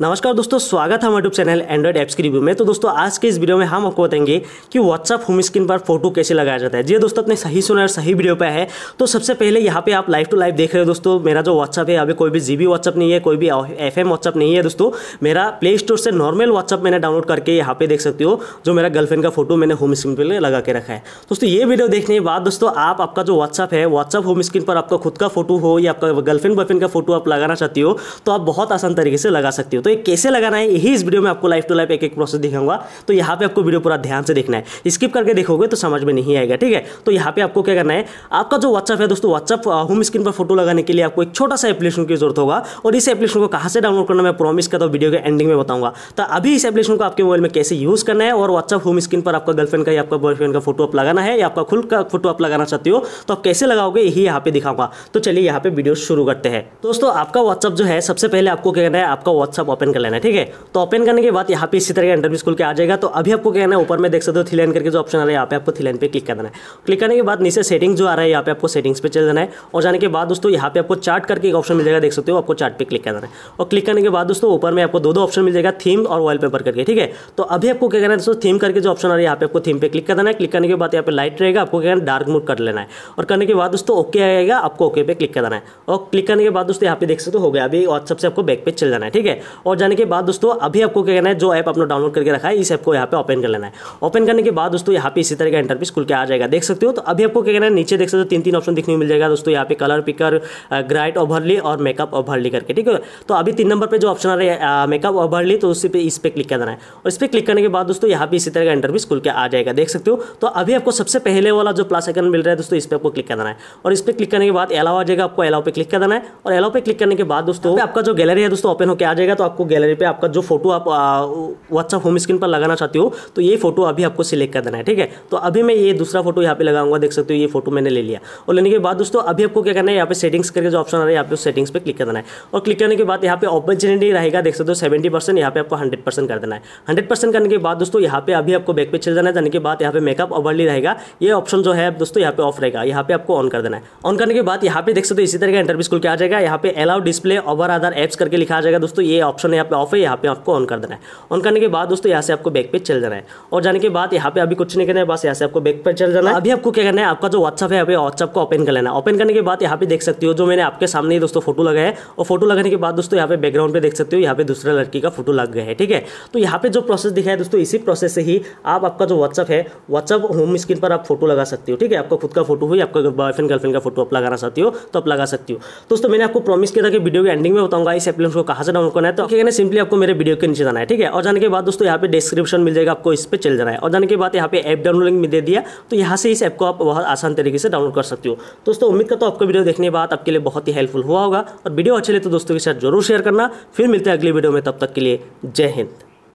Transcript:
नमस्कार दोस्तों स्वागत है हमारे यूट्यूब चैनल एंड्रॉइड ऐप्स की रिव्यू में तो दोस्तों आज के इस वीडियो में हम आपको बताएंगे कि व्हाट्सअप होम स्क्रीन पर फोटो कैसे लगाया जाता है जी हाँ दोस्तों अपने सही सुना और सही वीडियो पर है तो सबसे पहले यहाँ पे आप लाइव टू लाइव देख रहे हो दोस्तों मेरा जो व्हाट्सअप है यहाँ कोई भी जी बी व्हाट्सअप नहीं है कोई भी एफ एम व्हाट्सअप नहीं है दोस्तों मेरा प्ले स्टोर से नॉर्मल व्हाट्सअप मैंने डाउनलोड करके यहाँ पे देख सकते हो जो मेरा गर्लफ्रेंड का फोटो मैंने होम स्क्रीन पर लगा के रखा है दोस्तों ये वीडियो देखने के बाद दोस्तों आप आपका जो व्हाट्सअप है व्हाट्सअप होम स्क्रीन पर आपका खुद का फोटो हो या आपका गर्लफ्रेंड बॉयफ्रेंड का फोटो आप लगाना चाहती हो तो आप बहुत आसान तरीके से लगा सकते हो तो ये कैसे लगाना है यही इस वीडियो में आपको लाइफ टू लाइफ एक एक प्रोसेस दिखाऊंगा तो यहाँ पे आपको वीडियो पूरा ध्यान से देखना है स्किप करके देखोगे तो समझ में नहीं आएगा ठीक है तो यहाँ पे आपको क्या करना है आपका जो व्हाट्सअप है दोस्तों व्हाट्सअप होम स्क्रीन पर फोटो लगाने के लिए आपको एक छोटा सा एप्लीकेशन की जरूरत होगा और इस एप्लीकेशन को कहाँ से डाउनलोड करना मैं प्रॉमिस करता हूँ वीडियो के एंडिंग में बताऊंगा तो अभी इस एप्लीकेशन को आपके मोबाइल में कैसे यूज करना है और व्हाट्सअप होम स्क्रीन पर आपका गर्लफ्रेंड का या आपका बॉयफ्रेंड का फोटो आप लगाना है या आपका खुल का फोटो आप लगाना चाहते हो तो आप कैसे लगाओगे यही यहाँ पे दिखाऊंगा तो चलिए यहाँ पे वीडियो शुरू करते हैं दोस्तों आपका व्हाट्सअप जो है सबसे पहले आपको क्या करना है आपका व्हाट्सअप ओपन कर लेना है ठीक है तो ओपन करने के बाद यहाँ पे इसी तरह का इंटरव्यू स्कूल के आ जाएगा तो अभी आपको कहना है ऊपर में देख सकते हो थी लाइन करके जो ऑप्शन आ रहा है यहाँ पे आपको लाइन पे क्लिक देना है क्लिक करने के बाद नीचे सेटिंग जो आ रहा है यहाँ पे आपको सेटिंग्स पे चल जाना है और जाने के बाद दोस्तों यहाँ पे आपको चार्ट करके एक ऑप्शन मिल जाएगा देख सकते हो आपको चार्ट पे क्लिक कर देना है और क्लिक करने के बाद दोस्तों ऊपर में आपको दो दो ऑप्शन मिल जाएगा थीम और वॉल करके ठीक है तो अभी आपको क्या करना है दोस्तों थीम करके जो ऑप्शन आ रहा है यहाँ पे आपको थीम पे क्लिक कर देना है क्लिक करने के बाद यहाँ पे लाइट रहेगा आपको क्या डार्क मूड कर लेना है और करने के बाद दोस्तों ओके आएगा आपको ओके पे क्लिक कर देना है और क्लिक करने के बाद दोस्तों यहाँ पे देख सकते हो गया अभी व्हाट्सअप से आपको बैक पे चल जाना है ठीक है और जाने के बाद दोस्तों अभी आपको क्या करना है जो ऐप आपने डाउनलोड करके रखा है इस ऐप को यहाँ पे ओपन कर लेना है ओपन करने के बाद दोस्तों यहाँ पे इसी तरह का इंटरफेस खुल के आ जाएगा देख सकते हो तो अभी आपको क्या करना है नीचे देख सकते हो तीन तीन ऑप्शन दिखने मिल जाएगा दोस्तों यहाँ पे कलर पिकर ग्राइट ओवरली और मेकअप ओवरली करके ठीक है तो अभी तीन नंबर पर जो ऑप्शन आ रहा है मेकअप ओवरली तो उसी पर इस पर क्लिक कर देना है और इस पर क्लिक करने के बाद दोस्तों यहाँ पे इसी तरह का इंटरफेस खुल के आ जाएगा देख सकते हो तो अभी आपको सबसे पहले वाला जो प्लस आइकन मिल रहा है दोस्तों इस पर आपको क्लिक कर देना है और इस पर क्लिक करने के बाद एलाव आ जाएगा आपको एलाव पे क्लिक कर देना है और एलाव पे क्लिक करने के बाद दोस्तों आपका जो गैलरी है दोस्तों ओपन होकर आ जाएगा तो आपको गैलरी पे आपका जो फोटो आप व्हाट्सअप होम स्क्रीन पर लगाना चाहते हो तो ये फोटो अभी आपको सिलेक्ट कर देना है ठीक है तो अभी मैं ये दूसरा फोटो यहाँ पे लगाऊंगा देख सकते हो ये फोटो मैंने ले लिया और लेने के बाद दोस्तों अभी आपको क्या करना है यहाँ पे सेटिंग्स करके जो ऑप्शन आ रहा है यहाँ पे सेटिंग्स पर क्लिक कर देना है और क्लिक करने के बाद यहाँ पे ऑपरचुनिटी रहेगा देख सकते हो सेवेंटी परसेंट पे आपको हंड्रेड कर देना है हंड्रेड करने के बाद दोस्तों यहाँ पे अभी आपको बैक पे चल जाना है जाने के बाद यहाँ पे मेकअप ओवरली रहेगा ये ऑप्शन जो है दोस्तों यहाँ पे ऑफ रहेगा यहाँ पे आपको ऑन कर देना है ऑन करने के बाद यहाँ पे देख सकते हो इसी तरह का इंटरव्यू स्कूल के आ जाएगा यहाँ पे allow display over other apps करके लिखा जाएगा दोस्तों ये ऑप्शन ऑप्शन है यहाँ पे ऑफ है यहाँ पे आपको ऑन कर देना है ऑन करने के बाद दोस्तों यहाँ से आपको बैक पे चल जाना है और जाने के बाद यहाँ पे अभी कुछ नहीं करना है बस यहाँ से आपको बैक पे चल जाना है अभी आपको क्या करना है आपका जो व्हाट्सअप है अभी व्हाट्सअप को ओपन कर लेना है ओपन करने के बाद यहाँ पे देख सकते हो जो मैंने आपके सामने ही दोस्तों फोटो लगाया है और फोटो लगाने के बाद दोस्तों यहाँ पे बैकग्राउंड पे देख सकते हो यहाँ पे दूसरे लड़की का फोटो लग गया है ठीक है तो यहाँ पे जो प्रोसेस दिखा है दोस्तों इसी प्रोसेस से ही आप आपका जो व्हाट्सअप है व्हाट्सअप होम स्क्रीन पर आप फोटो लगा सकते हो ठीक है आपका खुद का फोटो हुई आपका बॉयफ्रेंड गर्लफ्रेंड का फोटो आप लगाना चाहते हो तो आप लगा सकते हो दोस्तों मैंने आपको प्रॉमिस किया था कि वीडियो के एंडिंग में बताऊंगा इस एप्लीकेशन को कहाँ से डाउनलोड करना है तो क्या सिंपली आपको मेरे वीडियो के नीचे जाना है ठीक है और जाने के बाद दोस्तों यहाँ पे डिस्क्रिप्शन मिल जाएगा आपको इस पर चल जाना है और जाने के बाद यहाँ पे ऐप डाउनलोडिंग भी दे दिया तो यहाँ से इस ऐप को आप बहुत आसान तरीके से डाउनलोड कर सकते हो दोस्तों उम्मीद करता तो आपको वीडियो देखने के बाद आपके लिए बहुत ही हेल्पफुल हुआ होगा और वीडियो अच्छे लगे तो दोस्तों के साथ जरूर शेयर करना फिर मिलते हैं अगले वीडियो में तब तक के लिए जय हिंद